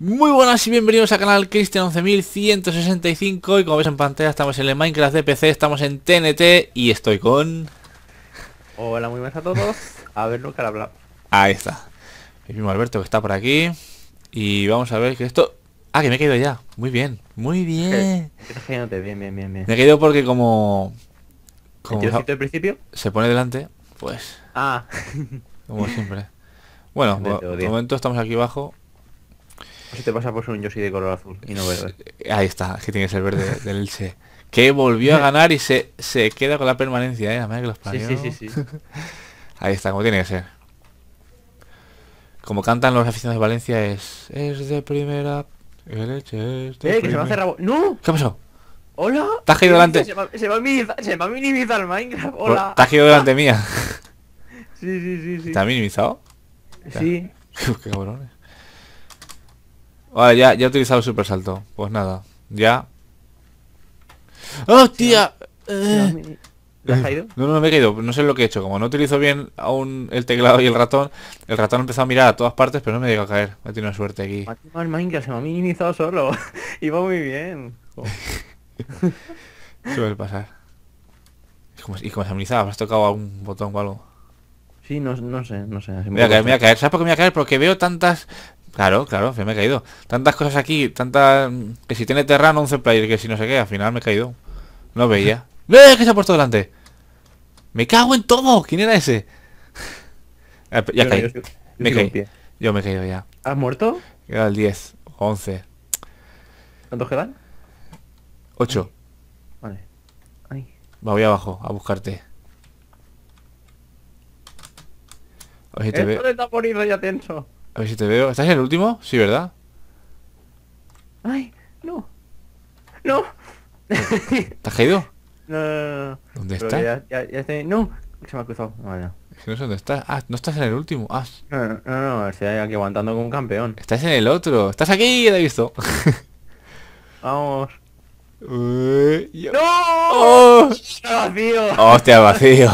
Muy buenas y bienvenidos al canal Cristian 11165 y como veis en pantalla estamos en el Minecraft de PC, estamos en TNT y estoy con... Hola, muy buenas a todos. A ver, nunca la Ahí está. El mismo Alberto que está por aquí. Y vamos a ver que esto... Ah, que me he caído ya. Muy bien. Muy bien. bien, bien, bien, bien. Me he caído porque como... como principio? Se pone delante, pues... Ah. Como siempre. Bueno, de momento estamos aquí abajo si te pasa por pues, ser un Yoshi de color azul y no verde. Ahí está, que tiene que ser verde del Elche. Que volvió a ganar y se, se queda con la permanencia, ¿eh? La los parió. Sí, sí, sí, Ahí está, como tiene que ser. Como cantan los aficionados de Valencia es... Es de primera... El Elche es de ¡Eh, que se va a cerrar... ¡No! ¿Qué pasó ¡Hola! ¿Te has delante? Se va, va, a, minimizar, Minecraft, hola. ¿Te has delante mía? Sí, sí, sí, sí. ¿Te minimizado? Sí. Qué cabrones. Vale, ya, ya he utilizado el super salto. Pues nada, ya. ¡Hostia! ¡Oh, has caído? No, no, me he caído. No sé lo que he hecho. Como no utilizo bien aún el teclado y el ratón, el ratón ha empezado a mirar a todas partes, pero no me llegado a caer. Me he tenido suerte aquí. El Minecraft se me ha minimizado solo. Iba muy bien. Suele pasar. ¿Y cómo se ha minimizado? ¿Has tocado algún botón o algo? Sí, no, no sé, no sé. Me voy, a caer, me voy a caer, ¿Sabes por qué me voy a caer? Porque veo tantas Claro, claro, me he caído. Tantas cosas aquí, tantas... Mm, que si tiene terrano, 11 player, que si no sé qué, al final me he caído. No veía. ¡Eh, que se ha puesto delante! ¡Me cago en todo! ¿Quién era ese? Ah, ya caí. Yo, me Yo me he caído ya. ¿Has muerto? Queda el 10, 11. ¿Cuántos quedan? 8. Vale. Ahí. voy abajo a buscarte. Oye, te Esto está poniendo ya tenso. A ver si te veo. ¿Estás en el último? Sí, ¿verdad? Ay, no. No. ¿Te has caído? No, no, no. ¿Dónde estás? Ya, No, se me ha cruzado. Es que no sé dónde estás. Ah, no estás en el último. Ah. No, no, no, no estoy aquí aguantando como un campeón. Estás en el otro. Estás aquí, te he visto. Vamos. ¡No! ¡Oh! vacío! ¡Hostia, vacío!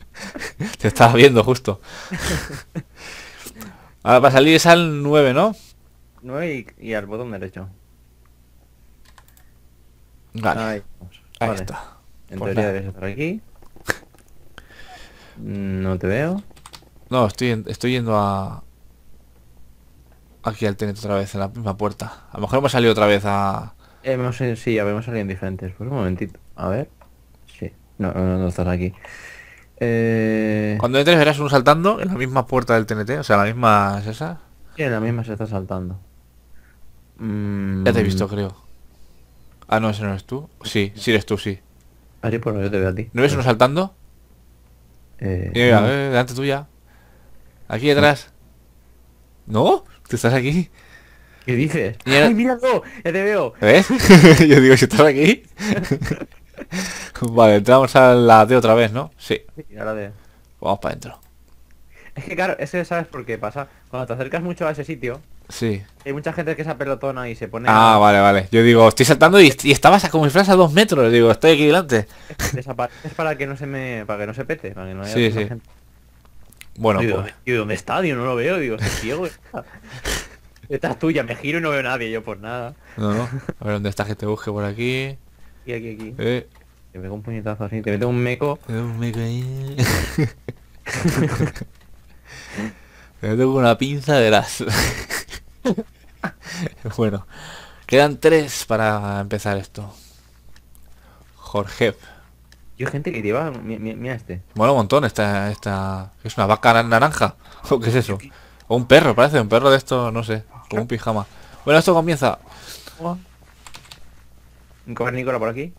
te estaba viendo justo. Ahora para salir es al 9, ¿no? 9 y, al botón derecho. Vale. Ahí, está. En teoría debes estar aquí. Mm, no te veo. No, estoy, estoy yendo a... Aquí al tener otra vez, en la misma puerta. A lo mejor hemos salido otra vez a... Hemos, eh, sí, vemos salido en diferentes. Pues un momentito. A ver. Sí. No, no, no estás aquí. Eh, Cuando entres verás uno saltando en la misma puerta del TNT, o sea, la misma es esa. Sí, en la misma se está saltando. Mm. Ya te he visto, creo. Ah, no, ese no eres tú. Sí, sí eres tú, sí. Ari, pues no, yo te veo a ti. ¿No ves uno eh. saltando? Eh... Mira, no. Eh, delante tuya. Aquí detrás. ¿No? ¿te estás aquí? ¿Qué dices? Mira... ¡Ay, te veo! ¿Ves? yo digo, si estás aquí... Vale, entramos a la de otra vez, ¿no? Sí. sí ahora Vamos para adentro. Es que claro, ese sabes por qué pasa. Cuando te acercas mucho a ese sitio, Sí. Hay mucha gente que se pelotona y se pone... Ah, vale, vale. Yo digo, estoy saltando y, y estabas a frase a dos metros. Digo, estoy aquí delante. Desapareces para que no se me... Para que no se pete. Para que no haya sí, sí. Bueno, pues. ¿Y dónde está? Yo no lo veo. Digo, estoy ciego. Esta es tuya. Me giro y no veo nadie. Yo, por nada. No, no. A ver, ¿dónde está que te busque por aquí? Aquí, aquí, aquí. Eh. Te pego un puñetazo así, te meto un meco. Te un meco ahí. Me meto una pinza de las. bueno, quedan tres para empezar esto. Jorge. Yo gente que lleva, mira este. Bueno, un montón, esta, esta... ¿Es una vaca naranja? ¿O qué es eso? O un perro, parece, un perro de esto, no sé, como un pijama. Bueno, esto comienza. ¿Un Nicola por aquí?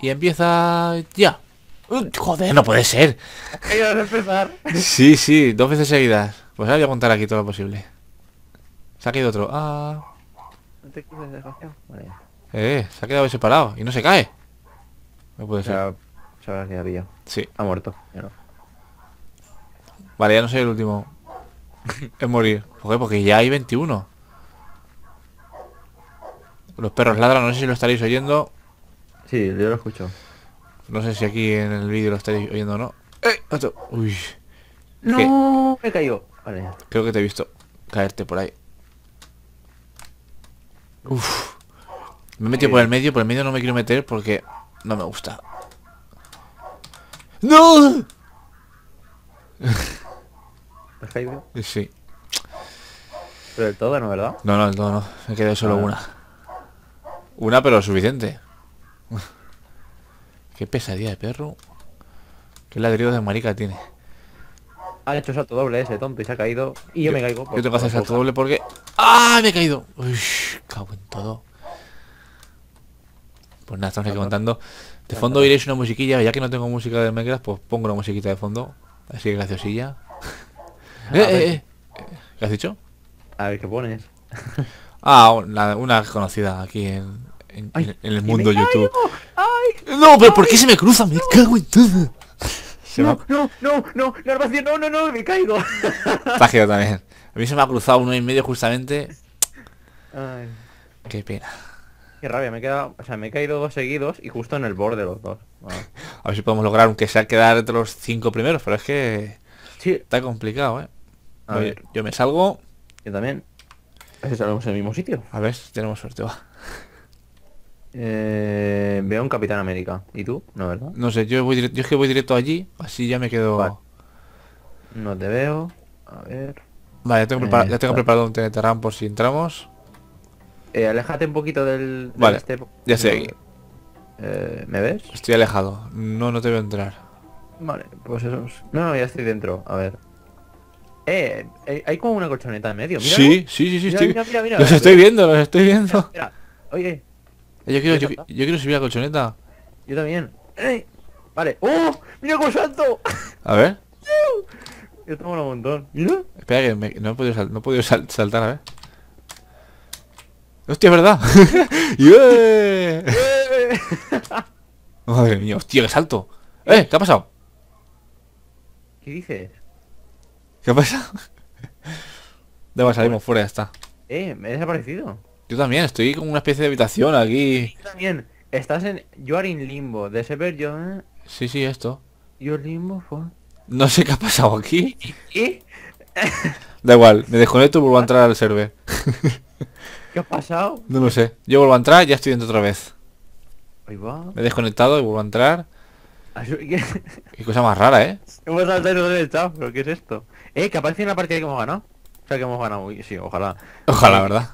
y empieza ya. joder, no puede ser. empezar. Sí, sí, dos veces seguidas. Pues ahora voy a contar aquí todo lo posible. Se ha caído otro. Ah. Eh, se ha quedado separado y no se cae. No puede ser. se Sí. Ha muerto. Vale, ya no soy el último. es morir. qué? porque ya hay 21. Los perros ladran, no sé si lo estaréis oyendo. Sí, yo lo escucho. No sé si aquí en el vídeo lo estáis oyendo o no. ¡Eh! ¡Uy! No, ¿Qué? me caído Vale. Creo que te he visto caerte por ahí. Uf. Me he metido por el medio, por el medio no me quiero meter porque no me gusta. ¡No! ¿Has caído? Sí. Pero el todo no, ¿verdad? No, no, del todo no. Me quedado solo ah. una. Una pero suficiente. Qué pesadilla de perro. Qué ladrido de marica tiene. Ha hecho salto doble eh, ese tonto y se ha caído. Y yo, me caigo. Yo tengo que hacer salto doble porque... ¡Ah! Me he caído. Uy, cago en todo. Pues nada, estamos aquí contando. De fondo iréis una musiquilla. Ya que no tengo música de Minecraft, pues pongo una musiquita de fondo. Así que graciosilla. Ah, eh, eh, eh, ¿Qué has dicho? A ver, ¿qué pones? ah, una conocida aquí en, en, el mundo YouTube. Ay, no, pero ¿por qué se me cruza? Me cago en todo. No, no, no, no, no, no, no, me caigo. Está también. A mí se me ha cruzado uno y medio justamente. Qué pena. Qué rabia, me he quedado, o sea, me he caído dos seguidos y justo en el borde los dos. A ver si podemos lograr, aunque sea quedar entre los cinco primeros, pero es que sí. está complicado, ¿eh? Yo me salgo. Yo también. A ver si en el mismo sitio. A ver, si tenemos suerte, va. Eh, veo un Capitán América. ¿Y tú? No, ¿verdad? No sé, yo, voy directo, yo es que voy directo allí, así ya me quedo... No te veo. A ver... Vale, ya tengo, eh, preparado un RAM por si entramos. Eh, aléjate un poquito del... vale, este. ya sé Eh, ¿Me ves? Estoy alejado. No, no te veo entrar. Vale, pues eso No, ya estoy dentro. A ver. Eh, eh hay como una colchoneta en medio. sí, sí, sí, sí. Mira, estoy... mira, mira, los estoy viendo, los estoy viendo. Oye, eh, yo, quiero, yo, quiero subir a la colchoneta. Yo también. Vale. ¡Oh! ¡Mira cómo salto! A ver. Yo tengo un montón. Mira. Espera que no he podido, no he podido saltar, a ver. Hostia, es verdad. Madre mía, hostia, que salto. ¿Eh? ¿Qué ha pasado? ¿Qué dices? ¿Qué ha pasado? Debo, salimos pues fuera, ya está. Eh, me he desaparecido. Yo también, estoy con una especie de habitación aquí. Yo también. Estás en... You are in limbo. De ese yo... ¿eh? Sí, sí, esto. are limbo for... No sé qué ha pasado aquí. da igual, me desconecto y vuelvo a entrar al server. ¿Qué ha pasado? No lo sé. Yo vuelvo a entrar y ya estoy dentro otra vez. Ahí va. Me he desconectado y vuelvo a entrar. Ah, qué cosa más rara, ¿eh? Hemos saltado pero ¿qué es esto? Eh, que aparece la partida que hemos ganado. O sea, que hemos ganado. Sí, ojalá. Ojalá, ¿verdad?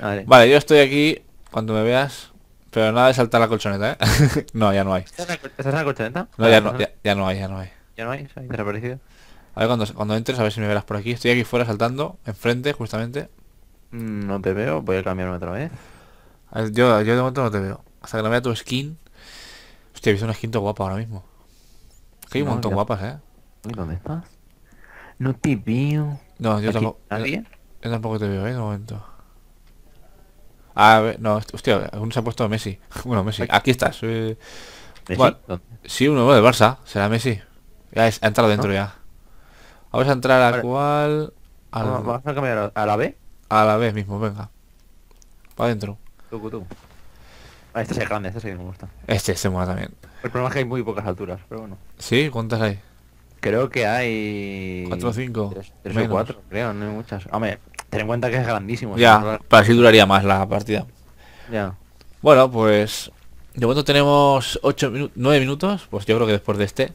Vale. yo estoy aquí cuando me veas. Pero nada de saltar la colchoneta, ¿eh? no, ya no hay. ¿Estás en la colchoneta? No, ya no, ya, no hay, ya no hay. ¿Ya no hay? ¿Se ha desaparecido? A ver cuando, cuando entres, a ver si me verás por aquí. Estoy aquí fuera saltando, enfrente, justamente. Mm, no te veo, voy a cambiarme otra vez. yo, yo de momento no te veo. Hasta que no vea tu skin. Hostia, he visto una skin todo guapa ahora mismo. Que hay un montón guapas, ¿eh? dónde estás? No te veo. No, yo tampoco. ¿Nadie? Yo, tampoco te veo, ¿eh? De momento. A ver, no, hostia, se ha puesto Messi. Bueno, Messi, aquí estás. Eh, ¿Messi? sí, uno de Barça, será Messi. Ya es, ha entrado dentro ya. Vamos a entrar a, cuál... A la... Vamos a cambiar a la B. A la B mismo, venga. Para adentro. Tú, tú. Ah, este es el grande, este es el que me gusta. Este este mola también. El problema es que hay muy pocas alturas, pero bueno. ¿Sí? ¿Cuántas hay? Creo que hay... 4 o 5 3 o 4, creo, no hay muchas. Hombre, Ten en cuenta que es grandísimo. Ya, para así duraría más la partida. Ya. Bueno, pues de momento tenemos 8 9 minutos, pues yo creo que después de este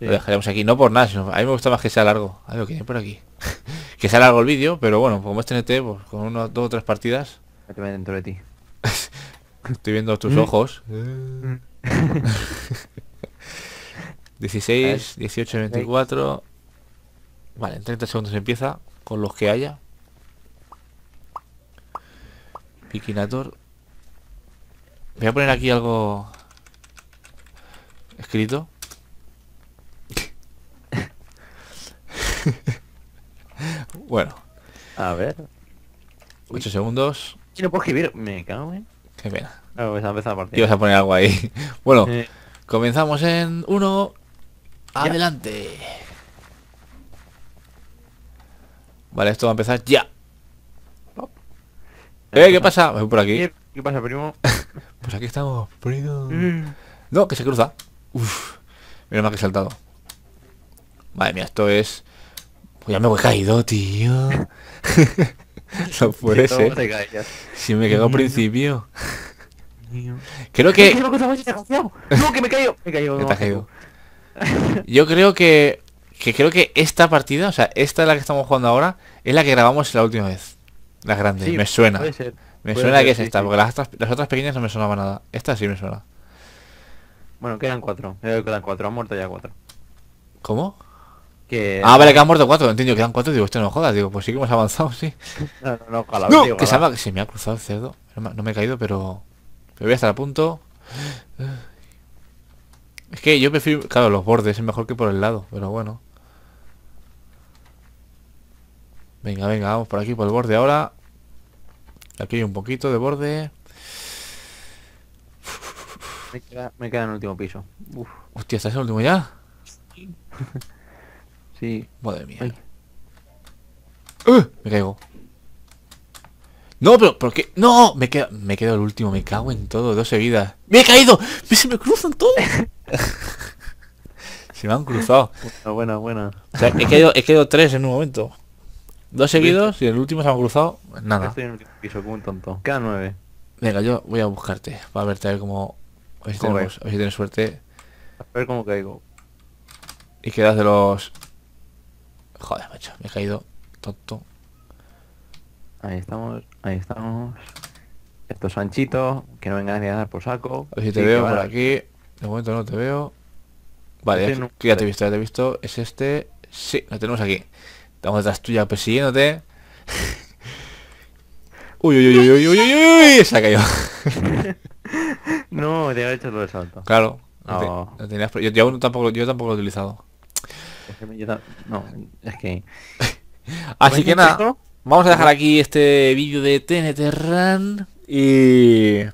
lo dejaremos aquí. No por nada, a mí me gusta más que sea largo. A que por aquí. que sea largo el vídeo, pero bueno, como es TNT, pues con unas dos o tres partidas. dentro de ti. Estoy viendo tus mm. ojos. 16, 18, 24. Vale, en 30 segundos empieza con los que haya. Piquinator. Voy a poner aquí algo escrito. bueno. A ver. 8 segundos. Y no puedo escribir. Me cago en. Qué pena. Pues a a poner algo ahí. bueno, comenzamos en Uno Adelante. Vale, esto va a empezar ya. Eh, ¿qué pasa? Voy por aquí. ¿Qué pasa, primo? pues aquí estamos, primo. Mm. No, que se cruza. Uf. Mira más que he saltado. Madre mía, esto es... Pues ya me voy caído, tío. no puede ser. Si me quedo al principio. Creo que... No, que me caigo. Me caigo. Yo creo que... Que creo que esta partida, o sea, esta es la que estamos jugando ahora, es la que grabamos la última vez. Las grandes, me suena. Me suena que es esta, porque las otras, las otras pequeñas no me sonaban nada. Esta sí me suena. Bueno, quedan cuatro. Quedan cuatro, han muerto ya cuatro. ¿Cómo? Que... Ah, vale, que han muerto cuatro, entiendo, quedan cuatro, digo, esto no jodas, digo, pues sí que hemos avanzado, sí. no, no, no, no, digo, que Se, me ha, se me ha cruzado el cerdo, no me he caído, pero... Pero voy a estar a punto. Es que yo prefiero, claro, los bordes es mejor que por el lado, pero bueno. Venga, venga, vamos por aquí, por el borde ahora. Aquí hay un poquito de borde. Me queda, me queda en el último piso. Uf. Hostia, ¿estás en el último ya? sí. Madre mía. ¡Eh! Me caigo. No, pero ¿por qué? ¡No! Me queda, me quedo el último, me cago en todo, dos seguidas. ¡Me he caído! ¡Me se me cruzan todos! se me han cruzado. Bueno, bueno, bueno. O sea, he quedado tres en un momento. Dos seguidos y el último se han cruzado. Nada. Estoy en el piso como un tonto. Queda nueve. Venga, yo voy a buscarte para verte a ver cómo... A ver si, tienes suerte. A ver cómo caigo. Y quedas de los... Joder, macho, me he caído tonto. Ahí estamos, ahí estamos. estos anchitos que no vengan ni a dar por saco. A ver si te veo por aquí. De momento no te veo. Vale, ya, te he visto, ya te he visto. Es este. Sí, lo tenemos aquí. Estamos detrás tuya persiguiéndote. uy, uy, uy, uy, uy, uy, uy, se ha caído. no, te había hecho todo el salto. Claro. No. No yo, aún tampoco, yo tampoco lo he utilizado. no, es que... Así que nada, vamos a dejar aquí este vídeo de TNT Run y...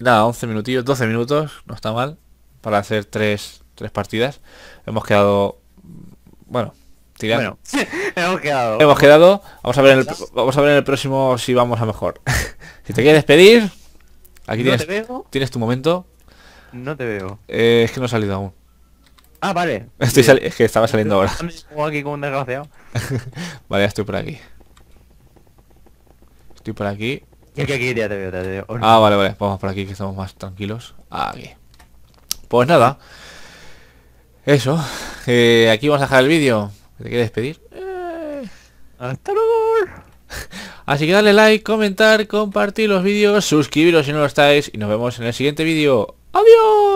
Nada, 11 minutillos, 12 minutos, no está mal, para hacer 3 tres partidas. Hemos quedado... Bueno, bueno, hemos quedado. Hemos quedado. Vamos a ver en el, vamos a ver el próximo si vamos a mejor. si te quieres despedir, aquí tienes, tienes tu momento. No te veo. Eh, es que no he salido aún. Ah, vale. es que estaba saliendo ahora. vale, ya estoy por aquí. Estoy por aquí. aquí ya te veo, Ah, vale, vale. Vamos por aquí que estamos más tranquilos. Aquí. Pues nada. Eso. Eh, aquí vamos a dejar el vídeo. ¿Te quieres despedir? Eh, ¡Hasta luego! Así que dale like, comentar, compartir los vídeos, suscribiros si no lo estáis y nos vemos en el siguiente vídeo. ¡Adiós!